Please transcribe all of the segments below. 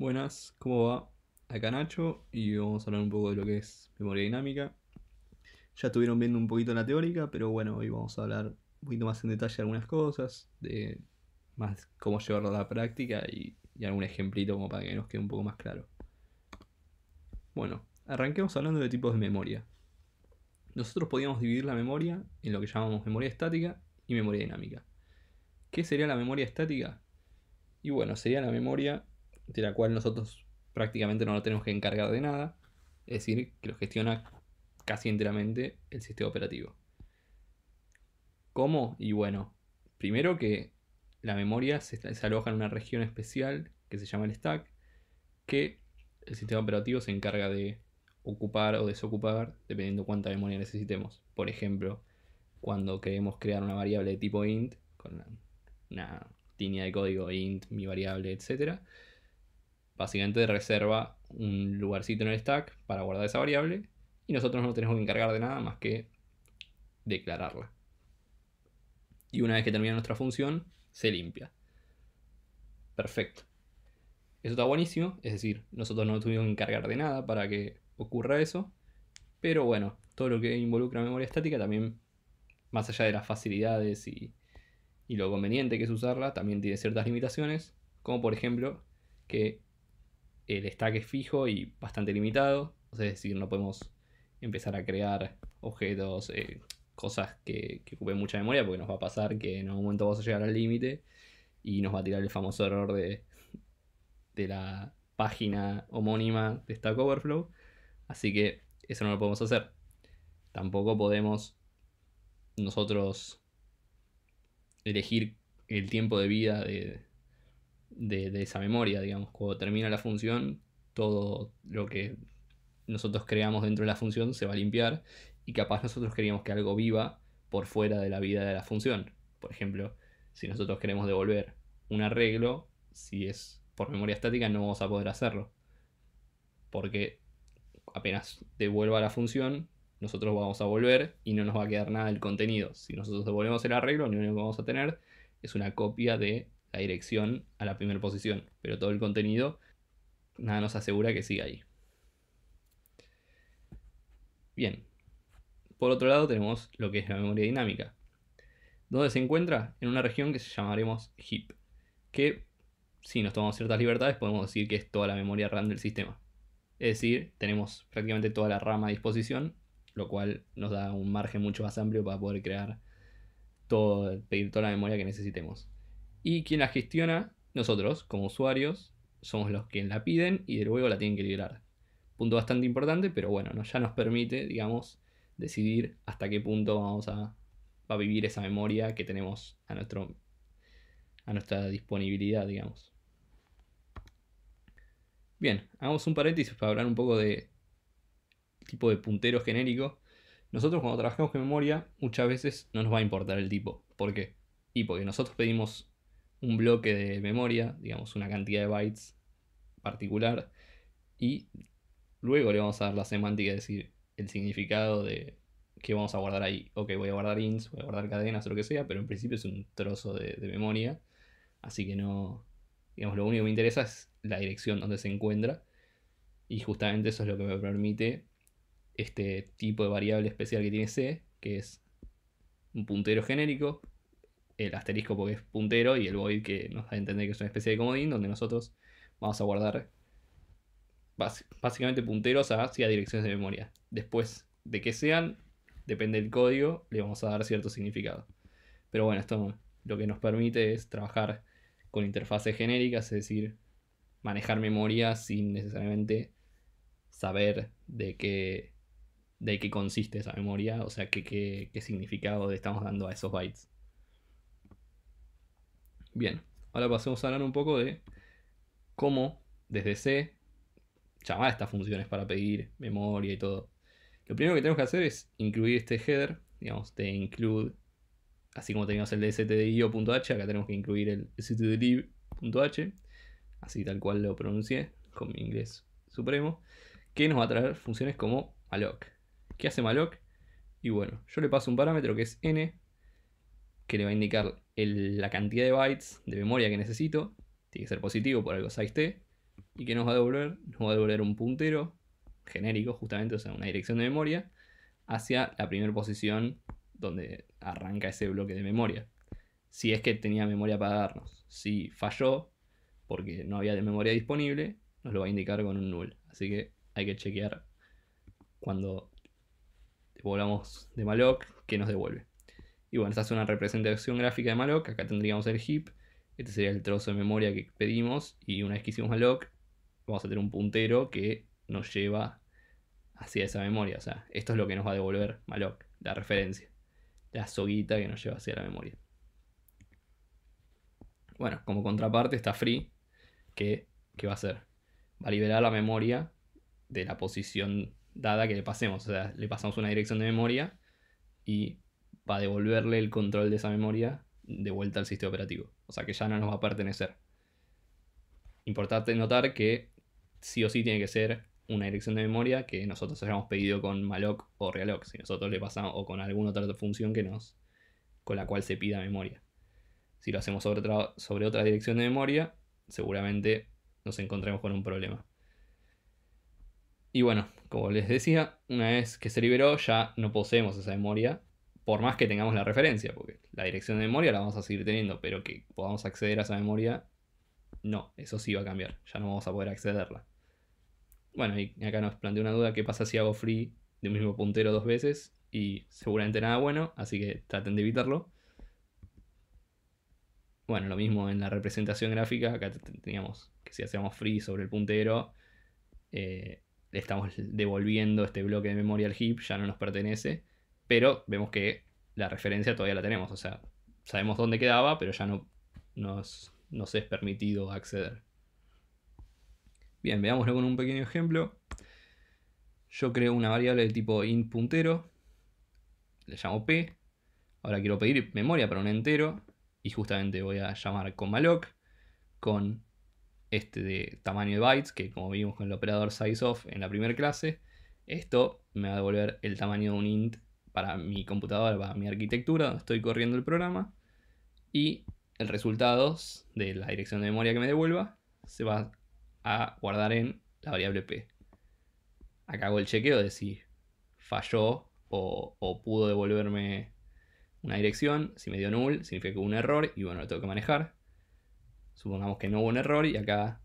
Buenas, ¿cómo va? Acá Nacho y vamos a hablar un poco de lo que es memoria dinámica. Ya estuvieron viendo un poquito la teórica, pero bueno, hoy vamos a hablar un poquito más en detalle de algunas cosas, de más cómo llevarlo a la práctica y, algún ejemplito como para que nos quede un poco más claro. Bueno, arranquemos hablando de tipos de memoria. Nosotros podíamos dividir la memoria en lo que llamamos memoria estática y memoria dinámica. ¿Qué sería la memoria estática? Y bueno, sería la memoria de la cual nosotros prácticamente no lo tenemos que encargar de nada, es decir, que lo gestiona casi enteramente el sistema operativo. ¿Cómo? Y bueno, primero que la memoria se, aloja en una región especial que se llama el stack, que el sistema operativo se encarga de ocupar o desocupar dependiendo cuánta memoria necesitemos. Por ejemplo, cuando queremos crear una variable de tipo int, con una línea de código int, mi variable, etc básicamente reserva un lugarcito en el stack para guardar esa variable y nosotros no tenemos que encargar de nada más que declararla. Y una vez que termina nuestra función, se limpia. Perfecto. Eso está buenísimo, es decir, nosotros no tuvimos que encargar de nada para que ocurra eso, pero bueno, todo lo que involucra memoria estática también, más allá de las facilidades y, y lo conveniente que es usarla, también tiene ciertas limitaciones, como por ejemplo que el stack es fijo y bastante limitado. es decir, no podemos empezar a crear objetos, eh, cosas que, ocupen mucha memoria, porque nos va a pasar que en algún momento vamos a llegar al límite y nos va a tirar el famoso error de, de la página homónima de Stack Overflow. Así que eso no lo podemos hacer. Tampoco podemos nosotros elegir el tiempo de vida de, de, esa memoria, digamos. Cuando termina la función, todo lo que nosotros creamos dentro de la función se va a limpiar y capaz nosotros queríamos que algo viva por fuera de la vida de la función. Por ejemplo, si nosotros queremos devolver un arreglo, si es por memoria estática no vamos a poder hacerlo. Porque apenas devuelva la función, nosotros vamos a volver y no nos va a quedar nada del contenido. Si nosotros devolvemos el arreglo, lo único que vamos a tener es una copia de la dirección a la primera posición, pero todo el contenido nada nos asegura que siga ahí. Bien. Por otro lado tenemos lo que es la memoria dinámica, donde se encuentra en una región que llamaremos heap, que si nos tomamos ciertas libertades podemos decir que es toda la memoria RAM del sistema. Es decir, tenemos prácticamente toda la rama a disposición, lo cual nos da un margen mucho más amplio para poder crear todo, pedir toda la memoria que necesitemos. Y quien la gestiona, nosotros, como usuarios, somos los que la piden y luego la tienen que liberar. Punto bastante importante, pero bueno, ya nos permite, digamos, decidir hasta qué punto vamos a, vivir esa memoria que tenemos a, nuestro, a nuestra disponibilidad, digamos. Bien, hagamos un paréntesis para hablar un poco de tipo de puntero genérico. Nosotros cuando trabajamos con memoria, muchas veces no nos va a importar el tipo. ¿Por qué? Y porque nosotros pedimos un bloque de memoria, digamos una cantidad de bytes particular, y luego le vamos a dar la semántica, es decir, el significado de qué vamos a guardar ahí. Ok, voy a guardar ints, voy a guardar cadenas o lo que sea, pero en principio es un trozo de, de memoria, así que no, digamos, lo único que me interesa es la dirección donde se encuentra, y justamente eso es lo que me permite este tipo de variable especial que tiene C, que es un puntero genérico el asterisco porque es puntero y el void que nos da a entender que es una especie de comodín donde nosotros vamos a guardar básicamente punteros hacia direcciones de memoria. Después de que sean, depende del código, le vamos a dar cierto significado. Pero bueno, esto lo que nos permite es trabajar con interfaces genéricas, es decir, manejar memoria sin necesariamente saber de qué, de qué consiste esa memoria, o sea, qué, qué significado le estamos dando a esos bytes. Bien, ahora pasemos a hablar un poco de cómo desde C llamar a estas funciones para pedir memoria y todo. Lo primero que tenemos que hacer es incluir este header, digamos, de include, así como teníamos el de stdio.h, acá tenemos que incluir el stdlib.h así tal cual lo pronuncié con mi inglés supremo, que nos va a traer funciones como malloc. ¿Qué hace malloc? Y bueno, yo le paso un parámetro que es n, que le va a indicar la cantidad de bytes de memoria que necesito tiene que ser positivo por algo 6T. ¿Y que nos va a devolver? Nos va a devolver un puntero genérico, justamente, o sea, una dirección de memoria, hacia la primera posición donde arranca ese bloque de memoria. Si es que tenía memoria para darnos. Si falló, porque no había de memoria disponible, nos lo va a indicar con un null. Así que hay que chequear cuando devolvamos de malloc que nos devuelve. Y bueno, esta es una representación gráfica de malloc. Acá tendríamos el heap. Este sería el trozo de memoria que pedimos. Y una vez que hicimos malloc, vamos a tener un puntero que nos lleva hacia esa memoria. O sea, esto es lo que nos va a devolver malloc, la referencia. La soguita que nos lleva hacia la memoria. Bueno, como contraparte está free, que, va a hacer? Va a liberar la memoria de la posición dada que le pasemos. O sea, le pasamos una dirección de memoria y para devolverle el control de esa memoria de vuelta al sistema operativo. O sea que ya no nos va a pertenecer. Importante notar que sí o sí tiene que ser una dirección de memoria que nosotros hayamos pedido con malloc o realoc. si nosotros le pasamos o con alguna otra función que nos con la cual se pida memoria. Si lo hacemos sobre sobre otra dirección de memoria, seguramente nos encontremos con un problema. Y bueno, como les decía, una vez que se liberó ya no poseemos esa memoria por más que tengamos la referencia, porque la dirección de memoria la vamos a seguir teniendo, pero que podamos acceder a esa memoria, no, eso sí va a cambiar, ya no vamos a poder accederla. Bueno, y acá nos plantea una duda, ¿qué pasa si hago free de un mismo puntero dos veces? Y seguramente nada bueno, así que traten de evitarlo. Bueno, lo mismo en la representación gráfica, acá teníamos que si hacíamos free sobre el puntero, eh, le estamos devolviendo este bloque de memoria al heap, ya no nos pertenece pero vemos que la referencia todavía la tenemos, o sea, sabemos dónde quedaba, pero ya no nos, es permitido acceder. Bien, veámoslo con un pequeño ejemplo. Yo creo una variable del tipo int puntero, le llamo p, ahora quiero pedir memoria para un entero, y justamente voy a llamar con malloc, con este de tamaño de bytes, que como vimos con el operador sizeOf en la primera clase, esto me va a devolver el tamaño de un int para mi computadora, para mi arquitectura, estoy corriendo el programa, y el resultado de la dirección de memoria que me devuelva se va a guardar en la variable p. Acá hago el chequeo de si falló o, pudo devolverme una dirección, si me dio null, significa que hubo un error y bueno, lo tengo que manejar. Supongamos que no hubo un error y acá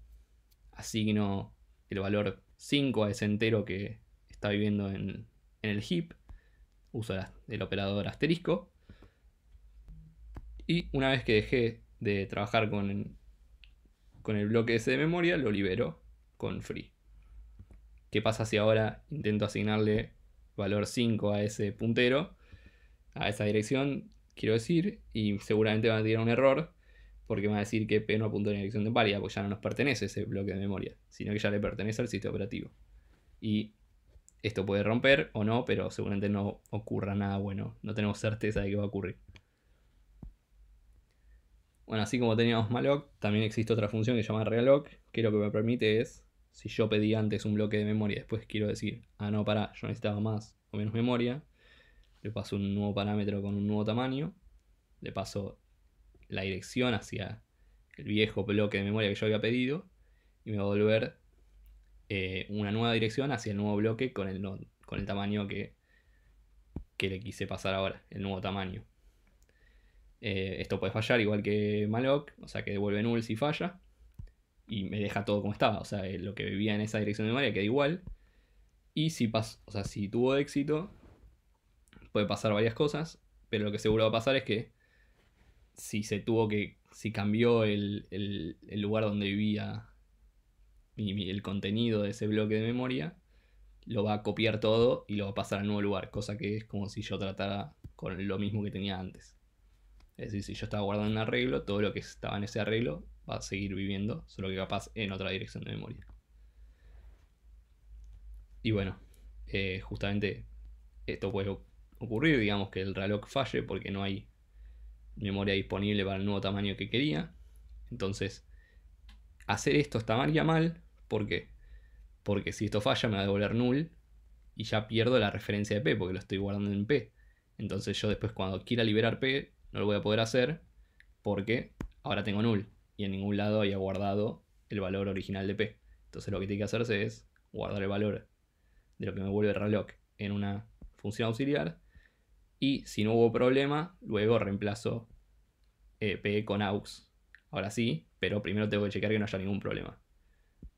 asigno el valor 5 a ese entero que está viviendo en el heap uso el operador asterisco. Y una vez que dejé de trabajar con, con el bloque ese de memoria, lo libero con free. ¿Qué pasa si ahora intento asignarle valor 5 a ese puntero, a esa dirección, quiero decir, y seguramente va a tirar un error porque va a decir que P no apuntó en la dirección de válida, porque ya no nos pertenece ese bloque de memoria, sino que ya le pertenece al sitio operativo. Y esto puede romper o no, pero seguramente no ocurra nada bueno. No tenemos certeza de que va a ocurrir. Bueno, así como teníamos malloc, también existe otra función que se llama realloc, que lo que me permite es, si yo pedí antes un bloque de memoria, después quiero decir, ah no, pará, yo necesitaba más o menos memoria, le paso un nuevo parámetro con un nuevo tamaño, le paso la dirección hacia el viejo bloque de memoria que yo había pedido, y me va a volver eh, una nueva dirección hacia el nuevo bloque con el, con el tamaño que, que le quise pasar ahora, el nuevo tamaño. Eh, esto puede fallar igual que maloc, o sea que devuelve null si falla. Y me deja todo como estaba, o sea, eh, lo que vivía en esa dirección de memoria queda igual. Y si, si tuvo éxito, puede pasar varias cosas, pero lo que seguro va a pasar es que si se tuvo que, si cambió el, el lugar donde vivía el contenido de ese bloque de memoria, lo va a copiar todo y lo va a pasar al nuevo lugar, cosa que es como si yo tratara con lo mismo que tenía antes. Es decir, si yo estaba guardando un arreglo, todo lo que estaba en ese arreglo va a seguir viviendo, solo que capaz en otra dirección de memoria. Y bueno, eh, justamente esto puede ocurrir, digamos que el reloj falle porque no hay memoria disponible para el nuevo tamaño que quería. Entonces, hacer esto está mal y mal, ¿Por qué? Porque si esto falla me va a devolver null y ya pierdo la referencia de P porque lo estoy guardando en P. Entonces yo después cuando quiera liberar P no lo voy a poder hacer porque ahora tengo null y en ningún lado haya guardado el valor original de P. Entonces lo que tiene que hacerse es guardar el valor de lo que me vuelve el reloj en una función auxiliar y si no hubo problema, luego reemplazo eh, P con aux. Ahora sí, pero primero tengo que checar que no haya ningún problema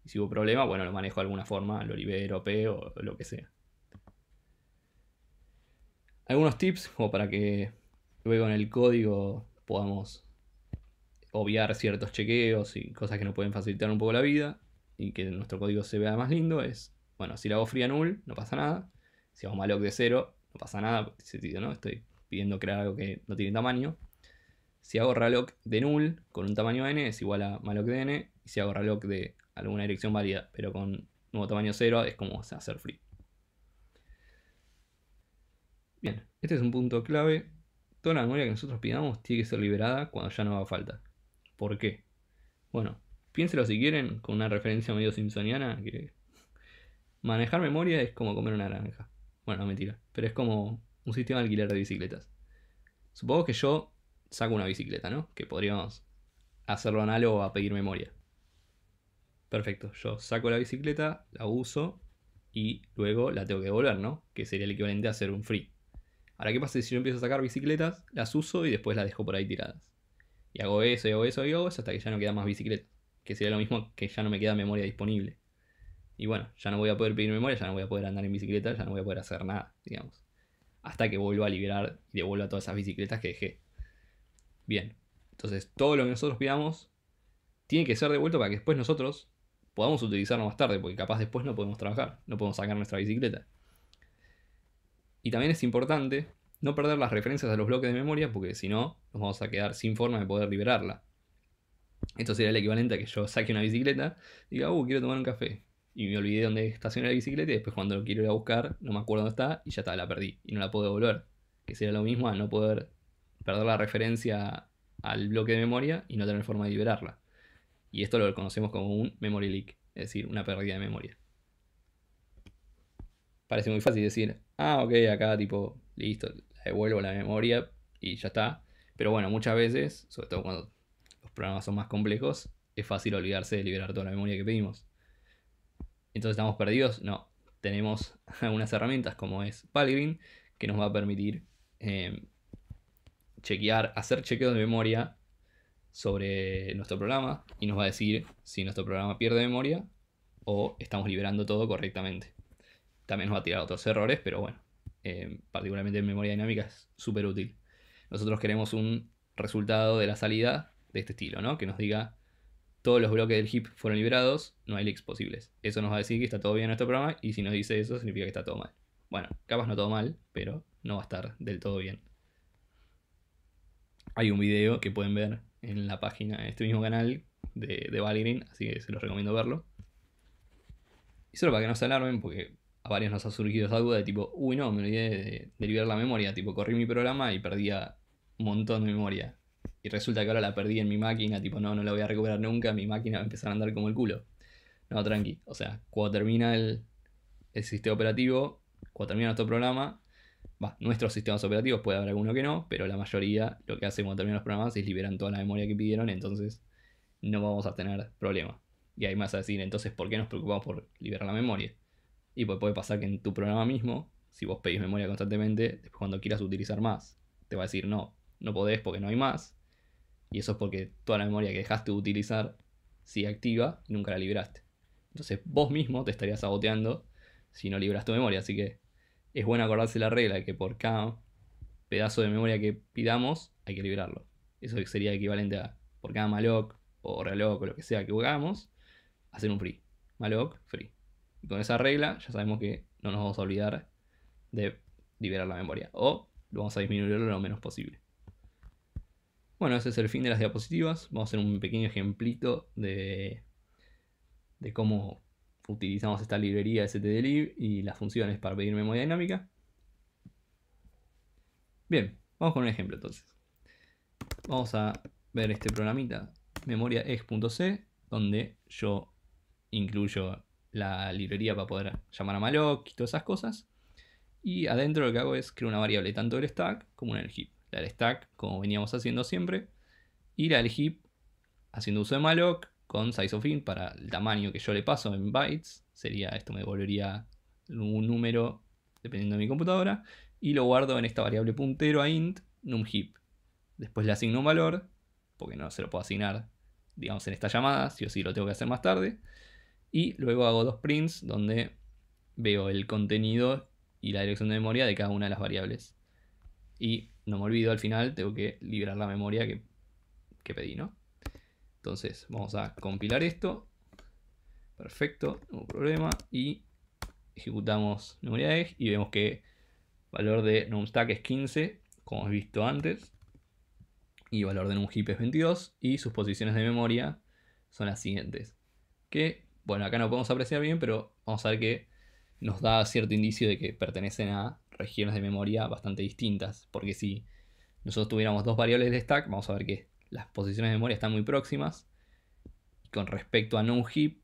si hubo problema, bueno, lo manejo de alguna forma, lo libero, o lo que sea. Algunos tips, como para que luego en el código podamos obviar ciertos chequeos y cosas que nos pueden facilitar un poco la vida y que nuestro código se vea más lindo es, bueno, si le hago free null, no pasa nada. Si hago malloc de 0, no pasa nada, sentido, ¿no? Estoy pidiendo crear algo que no tiene tamaño. Si hago raloc de null con un tamaño n es igual a malloc de n. Y si hago raloc de alguna dirección válida, pero con nuevo tamaño cero es como hacer free. Bien, este es un punto clave. Toda la memoria que nosotros pidamos tiene que ser liberada cuando ya no haga falta. ¿Por qué? Bueno, piénselo si quieren con una referencia medio simpsoniana que manejar memoria es como comer una naranja. Bueno, no mentira, pero es como un sistema de alquiler de bicicletas. Supongo que yo saco una bicicleta, ¿no? Que podríamos hacerlo análogo a pedir memoria. Perfecto, yo saco la bicicleta, la uso y luego la tengo que devolver, ¿no? Que sería el equivalente a hacer un free. Ahora, ¿qué pasa si yo empiezo a sacar bicicletas? Las uso y después las dejo por ahí tiradas. Y hago eso, y hago eso, y hago eso hasta que ya no queda más bicicleta. Que sería lo mismo que ya no me queda memoria disponible. Y bueno, ya no voy a poder pedir memoria, ya no voy a poder andar en bicicleta, ya no voy a poder hacer nada, digamos. Hasta que vuelva a liberar y devuelva todas esas bicicletas que dejé. Bien, entonces todo lo que nosotros pidamos tiene que ser devuelto para que después nosotros podamos utilizarlo más tarde, porque capaz después no podemos trabajar, no podemos sacar nuestra bicicleta. Y también es importante no perder las referencias a los bloques de memoria, porque si no, nos vamos a quedar sin forma de poder liberarla. Esto sería el equivalente a que yo saque una bicicleta, y diga, uh, quiero tomar un café. Y me olvidé dónde estacioné la bicicleta y después cuando lo quiero ir a buscar, no me acuerdo dónde está y ya está, la perdí y no la puedo devolver. Que sería lo mismo a no poder perder la referencia al bloque de memoria y no tener forma de liberarla. Y esto lo conocemos como un memory leak, es decir, una pérdida de memoria. Parece muy fácil decir, ah, ok, acá tipo, listo, devuelvo la memoria y ya está. Pero bueno, muchas veces, sobre todo cuando los programas son más complejos, es fácil olvidarse de liberar toda la memoria que pedimos. Entonces estamos perdidos, no. Tenemos algunas herramientas como es Palgreen, que nos va a permitir eh, chequear, hacer chequeos de memoria sobre nuestro programa y nos va a decir si nuestro programa pierde memoria o estamos liberando todo correctamente. También nos va a tirar otros errores, pero bueno, eh, particularmente en memoria dinámica es súper útil. Nosotros queremos un resultado de la salida de este estilo, ¿no? Que nos diga todos los bloques del heap fueron liberados, no hay leaks posibles. Eso nos va a decir que está todo bien en nuestro programa y si nos dice eso significa que está todo mal. Bueno, capaz no todo mal, pero no va a estar del todo bien. Hay un video que pueden ver en la página, en este mismo canal de, de Valgrin, así que se los recomiendo verlo. Y solo para que no se alarmen, porque a varios nos ha surgido esa duda de tipo, uy no, me olvidé de, liberar la memoria, tipo, corrí mi programa y perdía un montón de memoria. Y resulta que ahora la perdí en mi máquina, tipo, no, no la voy a recuperar nunca, mi máquina va a empezar a andar como el culo. No, tranqui. O sea, cuando termina el, el sistema operativo, cuando termina nuestro programa, nuestros sistemas operativos, puede haber alguno que no, pero la mayoría lo que hacen cuando terminan los programas es liberan toda la memoria que pidieron, entonces no vamos a tener problema. Y ahí más a decir, entonces, ¿por qué nos preocupamos por liberar la memoria? Y pues puede pasar que en tu programa mismo, si vos pedís memoria constantemente, después cuando quieras utilizar más, te va a decir no, no podés porque no hay más. Y eso es porque toda la memoria que dejaste de utilizar sigue activa y nunca la liberaste. Entonces vos mismo te estarías saboteando si no libras tu memoria, así que es bueno acordarse la regla que por cada pedazo de memoria que pidamos hay que liberarlo. Eso sería equivalente a por cada malloc o reloj o lo que sea que hagamos, hacer un free. Malloc, free. Y con esa regla ya sabemos que no nos vamos a olvidar de liberar la memoria o lo vamos a disminuir lo menos posible. Bueno, ese es el fin de las diapositivas. Vamos a hacer un pequeño ejemplito de, de cómo utilizamos esta librería stdlib y las funciones para pedir memoria dinámica. Bien, vamos con un ejemplo entonces. Vamos a ver este programita, memoriaex.c, donde yo incluyo la librería para poder llamar a malloc y todas esas cosas. Y adentro lo que hago es crear una variable tanto del stack como en el heap. La del stack, como veníamos haciendo siempre, y la del heap, haciendo uso de malloc, con size of int para el tamaño que yo le paso en bytes. Sería, esto me devolvería un número dependiendo de mi computadora. Y lo guardo en esta variable puntero a int numHeap. Después le asigno un valor, porque no se lo puedo asignar, digamos, en esta llamada, si o si lo tengo que hacer más tarde. Y luego hago dos prints donde veo el contenido y la dirección de memoria de cada una de las variables. Y no me olvido, al final tengo que liberar la memoria que pedí, ¿no? Entonces vamos a compilar esto. Perfecto, no problema. Y ejecutamos memoria y vemos que el valor de numstack es 15, como hemos visto antes. Y valor de numheap es 22. Y sus posiciones de memoria son las siguientes. Que, bueno, acá no podemos apreciar bien, pero vamos a ver que nos da cierto indicio de que pertenecen a regiones de memoria bastante distintas. Porque si nosotros tuviéramos dos variables de stack, vamos a ver que las posiciones de memoria están muy próximas. Y con respecto a no heap,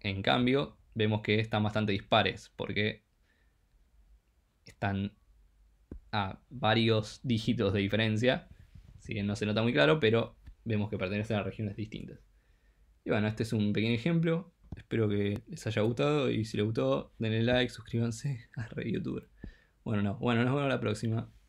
en cambio, vemos que están bastante dispares, porque están a varios dígitos de diferencia. Si bien no se nota muy claro, pero vemos que pertenecen a regiones distintas. Y bueno, este es un pequeño ejemplo. Espero que les haya gustado y si les gustó, denle like, suscríbanse a Red YouTube Bueno, no, bueno, nos vemos la próxima.